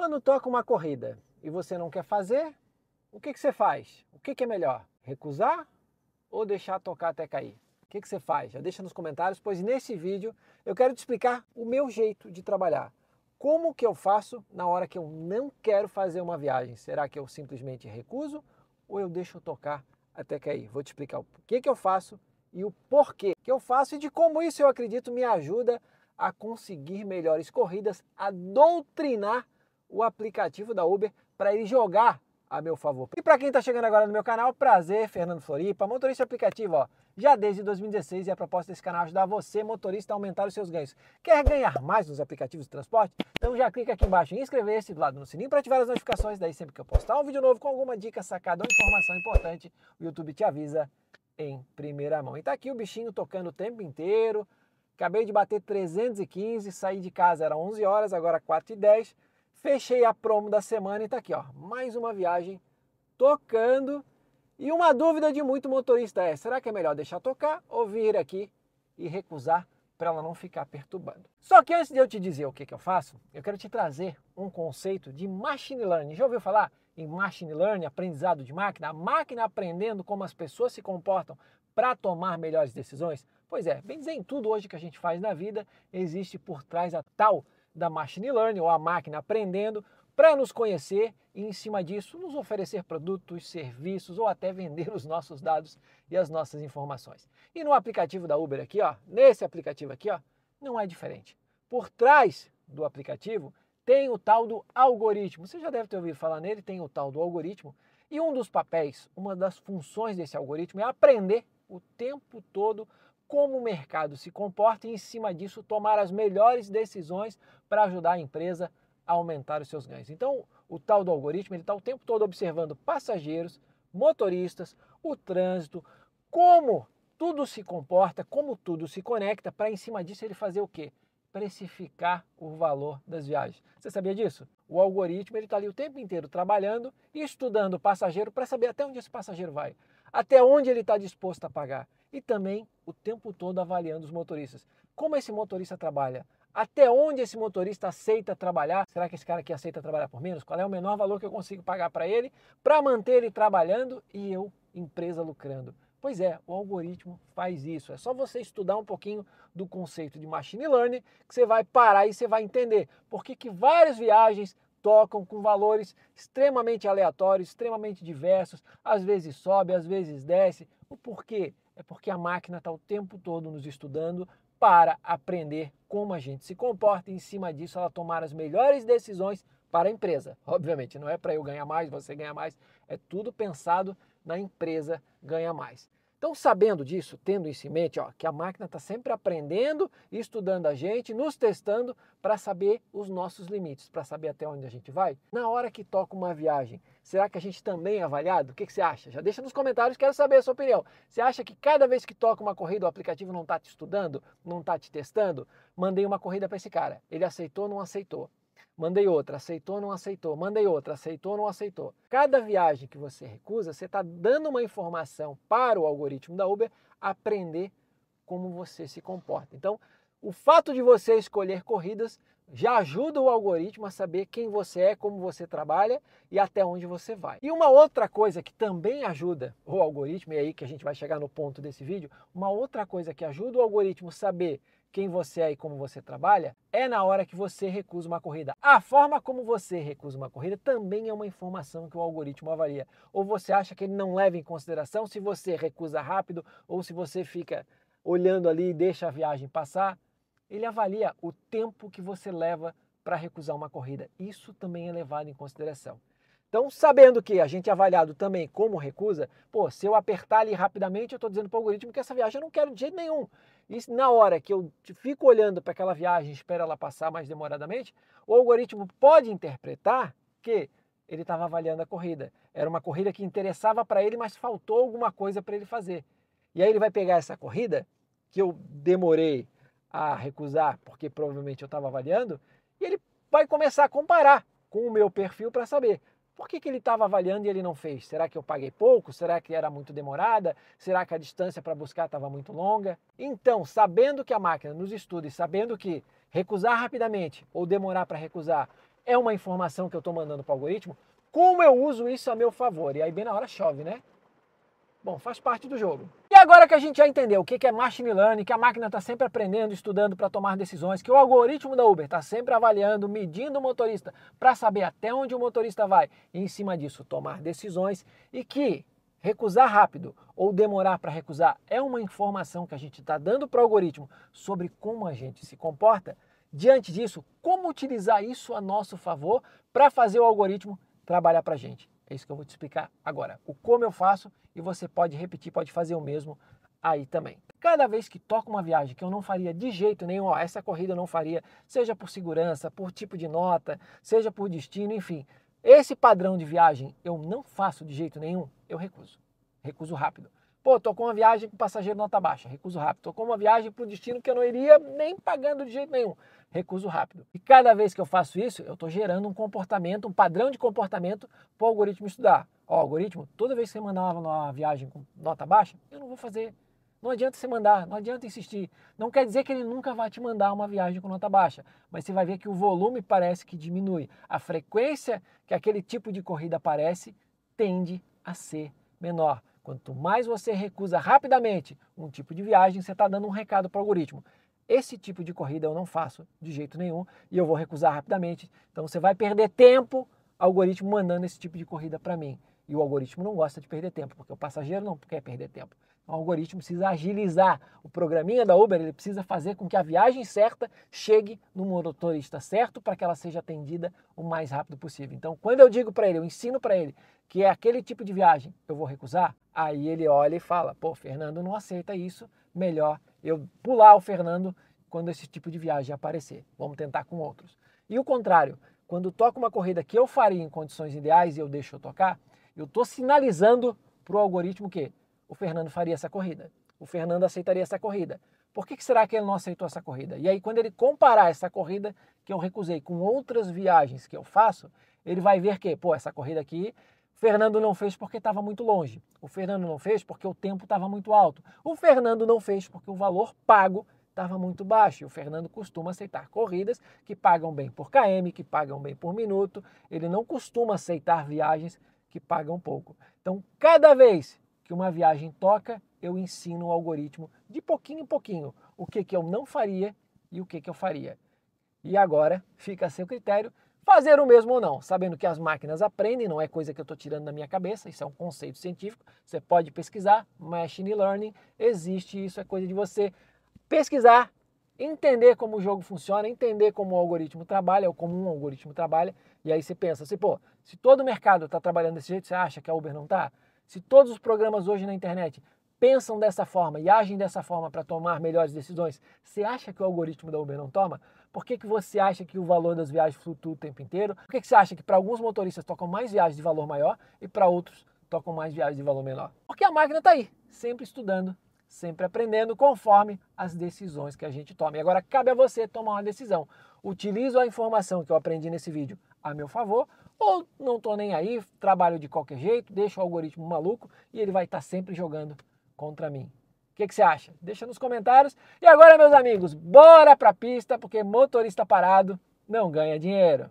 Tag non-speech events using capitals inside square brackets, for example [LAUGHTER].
Quando toca uma corrida e você não quer fazer, o que, que você faz? O que, que é melhor? Recusar ou deixar tocar até cair? O que, que você faz? Já deixa nos comentários, pois nesse vídeo eu quero te explicar o meu jeito de trabalhar. Como que eu faço na hora que eu não quero fazer uma viagem? Será que eu simplesmente recuso ou eu deixo tocar até cair? Vou te explicar o que, que eu faço e o porquê que eu faço e de como isso eu acredito me ajuda a conseguir melhores corridas, a doutrinar o aplicativo da Uber para ele jogar a meu favor. E para quem está chegando agora no meu canal, prazer, Fernando Floripa, motorista aplicativo, ó. Já desde 2016 e a proposta desse canal é ajudar você, motorista, a aumentar os seus ganhos. Quer ganhar mais nos aplicativos de transporte? Então já clica aqui embaixo em inscrever-se, do lado no sininho para ativar as notificações, daí sempre que eu postar um vídeo novo com alguma dica, sacada ou informação importante, o YouTube te avisa em primeira mão. E tá aqui o bichinho tocando o tempo inteiro. Acabei de bater 315, saí de casa era 11 horas, agora 4 e 10 Fechei a promo da semana e tá aqui, ó, mais uma viagem tocando. E uma dúvida de muito motorista é: será que é melhor deixar tocar ou vir aqui e recusar para ela não ficar perturbando? Só que antes de eu te dizer o que, que eu faço, eu quero te trazer um conceito de machine learning. Já ouviu falar em machine learning, aprendizado de máquina? A máquina aprendendo como as pessoas se comportam para tomar melhores decisões? Pois é, bem dizer, em tudo hoje que a gente faz na vida existe por trás a tal da Machine Learning, ou a máquina aprendendo, para nos conhecer e, em cima disso, nos oferecer produtos, serviços ou até vender os nossos dados e as nossas informações. E no aplicativo da Uber aqui, ó, nesse aplicativo aqui, ó, não é diferente. Por trás do aplicativo tem o tal do algoritmo. Você já deve ter ouvido falar nele, tem o tal do algoritmo. E um dos papéis, uma das funções desse algoritmo é aprender o tempo todo como o mercado se comporta e, em cima disso, tomar as melhores decisões para ajudar a empresa a aumentar os seus ganhos. Então, o tal do algoritmo ele está o tempo todo observando passageiros, motoristas, o trânsito, como tudo se comporta, como tudo se conecta, para em cima disso ele fazer o quê? Precificar o valor das viagens. Você sabia disso? O algoritmo ele está ali o tempo inteiro trabalhando e estudando o passageiro para saber até onde esse passageiro vai, até onde ele está disposto a pagar e também o tempo todo avaliando os motoristas. Como esse motorista trabalha? Até onde esse motorista aceita trabalhar? Será que esse cara aqui aceita trabalhar por menos? Qual é o menor valor que eu consigo pagar para ele para manter ele trabalhando e eu, empresa, lucrando? Pois é, o algoritmo faz isso. É só você estudar um pouquinho do conceito de machine learning que você vai parar e você vai entender por que, que várias viagens tocam com valores extremamente aleatórios, extremamente diversos, às vezes sobe, às vezes desce. O porquê? é porque a máquina está o tempo todo nos estudando para aprender como a gente se comporta e, em cima disso, ela tomar as melhores decisões para a empresa. [LAUGHS] Obviamente, não é para eu ganhar mais, você ganhar mais, é tudo pensado na empresa ganhar mais. Então, sabendo disso, tendo isso em mente, ó, que a máquina está sempre aprendendo, estudando a gente, nos testando para saber os nossos limites, para saber até onde a gente vai, na hora que toca uma viagem, Será que a gente também é avaliado? O que, que, você acha? Já deixa nos comentários, quero saber a sua opinião. Você acha que cada vez que toca uma corrida o aplicativo não está te estudando, não está te testando? Mandei uma corrida para esse cara. Ele aceitou, não aceitou. Mandei outra, aceitou, não aceitou. Mandei outra, aceitou, não aceitou. Cada viagem que você recusa, você está dando uma informação para o algoritmo da Uber aprender como você se comporta. Então, o fato de você escolher corridas já ajuda o algoritmo a saber quem você é, como você trabalha e até onde você vai. E uma outra coisa que também ajuda o algoritmo, e é aí que a gente vai chegar no ponto desse vídeo, uma outra coisa que ajuda o algoritmo a saber quem você é e como você trabalha é na hora que você recusa uma corrida. A forma como você recusa uma corrida também é uma informação que o algoritmo avalia. Ou você acha que ele não leva em consideração se você recusa rápido ou se você fica olhando ali e deixa a viagem passar. Ele avalia o tempo que você leva para recusar uma corrida. Isso também é levado em consideração. Então, sabendo que a gente é avaliado também como recusa, pô, se eu apertar ali rapidamente, eu estou dizendo para o algoritmo que essa viagem eu não quero de jeito nenhum. E na hora que eu fico olhando para aquela viagem, espero ela passar mais demoradamente, o algoritmo pode interpretar que ele estava avaliando a corrida. Era uma corrida que interessava para ele, mas faltou alguma coisa para ele fazer. E aí ele vai pegar essa corrida que eu demorei a recusar, porque provavelmente eu estava avaliando, e ele vai começar a comparar com o meu perfil para saber por que, que ele estava avaliando e ele não fez. Será que eu paguei pouco? Será que era muito demorada? Será que a distância para buscar estava muito longa? Então, sabendo que a máquina nos estuda e sabendo que recusar rapidamente ou demorar para recusar é uma informação que eu estou mandando para o algoritmo, como eu uso isso a meu favor? E aí, bem na hora, chove, né? Bom, faz parte do jogo. E agora que a gente já entendeu o que é machine learning, que a máquina está sempre aprendendo, estudando para tomar decisões, que o algoritmo da Uber está sempre avaliando, medindo o motorista para saber até onde o motorista vai e, em cima disso, tomar decisões, e que recusar rápido ou demorar para recusar é uma informação que a gente está dando para o algoritmo sobre como a gente se comporta. Diante disso, como utilizar isso a nosso favor para fazer o algoritmo trabalhar para a gente? É isso que eu vou te explicar agora. O como eu faço e você pode repetir, pode fazer o mesmo aí também. Cada vez que toca uma viagem que eu não faria de jeito nenhum, ó, essa corrida eu não faria, seja por segurança, por tipo de nota, seja por destino, enfim, esse padrão de viagem eu não faço de jeito nenhum, eu recuso. Recuso rápido. Pô, tô com uma viagem com passageiro nota baixa, recuso rápido. Tô com uma viagem para o destino que eu não iria nem pagando de jeito nenhum, recuso rápido. E cada vez que eu faço isso, eu tô gerando um comportamento, um padrão de comportamento para o algoritmo estudar. Ó, algoritmo, toda vez que você mandar uma viagem com nota baixa, eu não vou fazer. Não adianta você mandar, não adianta insistir. Não quer dizer que ele nunca vai te mandar uma viagem com nota baixa, mas você vai ver que o volume parece que diminui. A frequência que aquele tipo de corrida aparece tende a ser menor. Quanto mais você recusa rapidamente um tipo de viagem, você está dando um recado para o algoritmo. Esse tipo de corrida eu não faço de jeito nenhum e eu vou recusar rapidamente. Então você vai perder tempo algoritmo mandando esse tipo de corrida para mim. E o algoritmo não gosta de perder tempo, porque o passageiro não quer perder tempo. O algoritmo precisa agilizar. O programinha da Uber ele precisa fazer com que a viagem certa chegue no motorista certo para que ela seja atendida o mais rápido possível. Então, quando eu digo para ele, eu ensino para ele que é aquele tipo de viagem, eu vou recusar. Aí ele olha e fala: pô, Fernando não aceita isso, melhor eu pular o Fernando quando esse tipo de viagem aparecer. Vamos tentar com outros. E o contrário, quando toca uma corrida que eu faria em condições ideais e eu deixo eu tocar, eu estou sinalizando para o algoritmo que o Fernando faria essa corrida, o Fernando aceitaria essa corrida. Por que, será que ele não aceitou essa corrida? E aí, quando ele comparar essa corrida que eu recusei com outras viagens que eu faço, ele vai ver que, pô, essa corrida aqui o Fernando não fez porque estava muito longe. O Fernando não fez porque o tempo estava muito alto. O Fernando não fez porque o valor pago estava muito baixo. E o Fernando costuma aceitar corridas que pagam bem por KM, que pagam bem por minuto. Ele não costuma aceitar viagens que pagam pouco. Então, cada vez que uma viagem toca, eu ensino o algoritmo de pouquinho em pouquinho o que, que eu não faria e o que, que eu faria. E agora fica a seu critério fazer o mesmo ou não, sabendo que as máquinas aprendem, não é coisa que eu estou tirando da minha cabeça, isso é um conceito científico, você pode pesquisar, machine learning existe, isso é coisa de você pesquisar, entender como o jogo funciona, entender como o algoritmo trabalha, ou como um algoritmo trabalha, e aí você pensa assim, pô, se todo o mercado está trabalhando desse jeito, você acha que a Uber não está? Se todos os programas hoje na internet pensam dessa forma e agem dessa forma para tomar melhores decisões, você acha que o algoritmo da Uber não toma? Por que, que você acha que o valor das viagens flutua o tempo inteiro? Por que, que você acha que para alguns motoristas tocam mais viagens de valor maior e para outros tocam mais viagens de valor menor? Porque a máquina está aí, sempre estudando, sempre aprendendo, conforme as decisões que a gente toma. E agora cabe a você tomar uma decisão. Utilizo a informação que eu aprendi nesse vídeo a meu favor ou não estou nem aí, trabalho de qualquer jeito, deixo o algoritmo maluco e ele vai estar tá sempre jogando contra mim. O que, que você acha? Deixa nos comentários. E agora, meus amigos, bora para a pista, porque motorista parado não ganha dinheiro.